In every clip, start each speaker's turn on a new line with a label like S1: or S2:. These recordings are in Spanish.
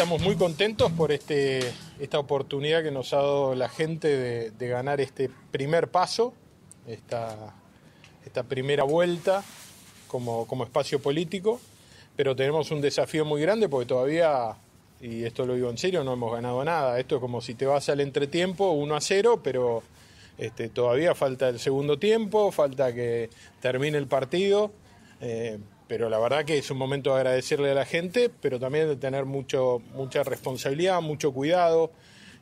S1: Estamos muy contentos por este, esta oportunidad que nos ha dado la gente de, ganar este primer paso, esta, esta primera vuelta como, como, espacio político, pero tenemos un desafío muy grande porque todavía, y esto lo digo en serio, no hemos ganado nada. Esto es como si te vas al entretiempo 1 a 0, pero este, todavía falta el segundo tiempo, falta que termine el partido. Eh, pero la verdad que es un momento de agradecerle a la gente, pero también de tener mucho, mucha responsabilidad, mucho cuidado.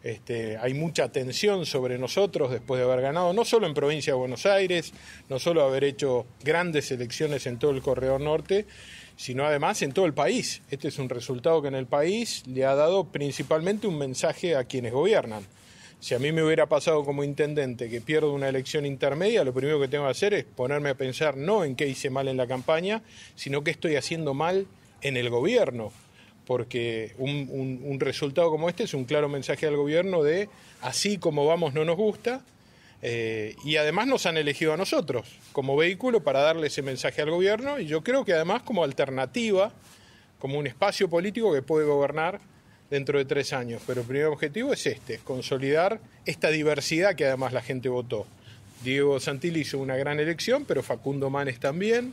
S1: Este, hay mucha tensión sobre nosotros después de haber ganado, no solo en provincia de Buenos Aires, no solo haber hecho grandes elecciones en todo el Corredor Norte, sino además en todo el país. Este es un resultado que en el país le ha dado principalmente un mensaje a quienes gobiernan. Si a mí me hubiera pasado como intendente que pierdo una elección intermedia, lo primero que tengo que hacer es ponerme a pensar no en qué hice mal en la campaña, sino qué estoy haciendo mal en el gobierno. Porque un, resultado como este es un claro mensaje al gobierno de así como vamos no nos gusta, eh, y además nos han elegido a nosotros como vehículo para darle ese mensaje al gobierno y yo creo que además como alternativa, como un espacio político que puede gobernar dentro de tres años, pero el primer objetivo es este, consolidar esta diversidad que además la gente votó. Diego Santilli hizo una gran elección, pero Facundo Manes también.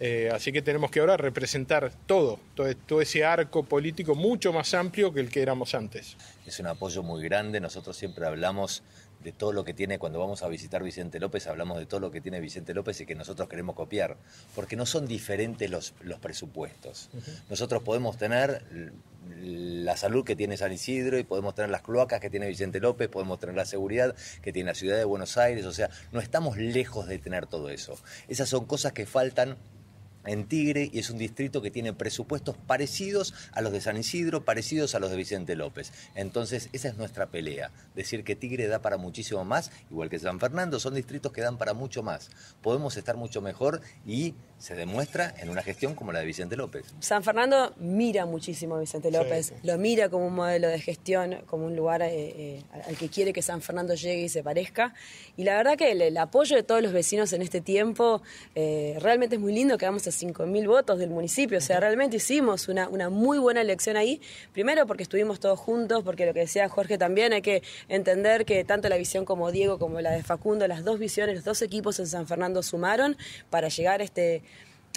S1: Eh, así que tenemos que ahora representar todo, todo, ese arco
S2: político mucho más amplio que el que éramos antes. Es un apoyo muy grande, nosotros siempre hablamos de todo lo que tiene, cuando vamos a visitar Vicente López, hablamos de todo lo que tiene Vicente López y que nosotros queremos copiar, porque no son diferentes los, los presupuestos. Nosotros podemos tener la salud que tiene San Isidro y podemos tener las cloacas que tiene Vicente López, podemos tener la seguridad que tiene la ciudad de Buenos Aires, o sea, no estamos lejos de tener todo eso. Esas son cosas que faltan en Tigre y es un distrito que tiene presupuestos parecidos a los de San Isidro, parecidos a los de Vicente López. Entonces, esa es nuestra pelea, decir que Tigre da para muchísimo más, igual que San Fernando, son distritos que dan para mucho más. Podemos estar mucho mejor y se demuestra en una gestión como la de Vicente López.
S3: San Fernando mira muchísimo a Vicente López, lo mira como un modelo de gestión, como un lugar eh, eh, al que quiere que San Fernando llegue y se parezca. Y la verdad que el, apoyo de todos los vecinos en este tiempo eh, realmente es muy lindo, quedamos a 5.000 votos del municipio, o sea, realmente hicimos una, una muy buena elección ahí, primero porque estuvimos todos juntos, porque lo que decía Jorge también, hay que entender que tanto la visión como Diego como la de Facundo, las dos visiones, los dos equipos en San Fernando sumaron para llegar a este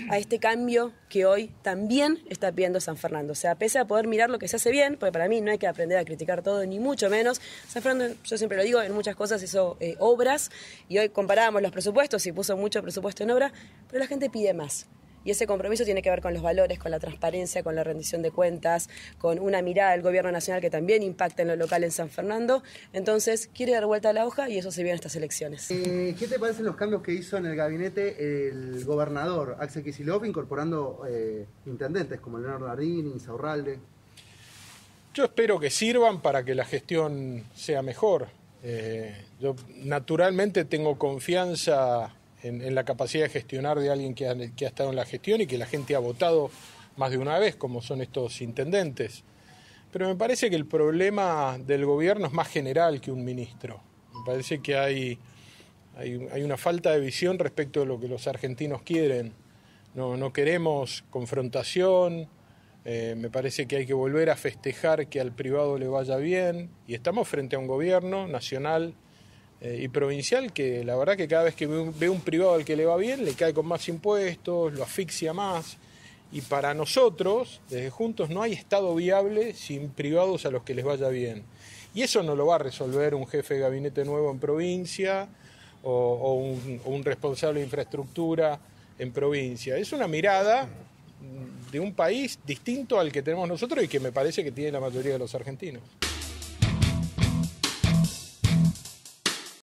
S3: a este cambio que hoy también está pidiendo San Fernando. O sea, pese a poder mirar lo que se hace bien, porque para mí no hay que aprender a criticar todo, ni mucho menos. San Fernando, yo siempre lo digo, en muchas cosas hizo eh, obras, y hoy comparábamos los presupuestos y puso mucho presupuesto en obra, pero la gente pide más. Y ese compromiso tiene que ver con los valores, con la transparencia, con la rendición de cuentas, con una mirada del gobierno nacional que también impacta en lo local en San Fernando. Entonces, quiere dar vuelta a la hoja y eso se vio en estas elecciones. Eh, ¿Qué te
S2: parecen los cambios que hizo en el gabinete el gobernador Axel Kicillof incorporando eh, intendentes como Leonardo y Insaurralde?
S1: Yo espero que sirvan para que la gestión sea mejor. Eh, yo naturalmente tengo confianza en, la capacidad de gestionar de alguien que ha, estado en la gestión y que la gente ha votado más de una vez, como son estos intendentes. Pero me parece que el problema del gobierno es más general que un ministro. Me parece que hay, una falta de visión respecto de lo que los argentinos quieren. No, queremos confrontación, eh, me parece que hay que volver a festejar que al privado le vaya bien y estamos frente a un gobierno nacional eh, y provincial que la verdad que cada vez que ve un privado al que le va bien, le cae con más impuestos, lo asfixia más. Y para nosotros, desde Juntos, no hay Estado viable sin privados a los que les vaya bien. Y eso no lo va a resolver un jefe de gabinete nuevo en provincia o, un, responsable de infraestructura en provincia. Es una mirada de un país distinto al que tenemos nosotros y que me parece que tiene la mayoría de los argentinos.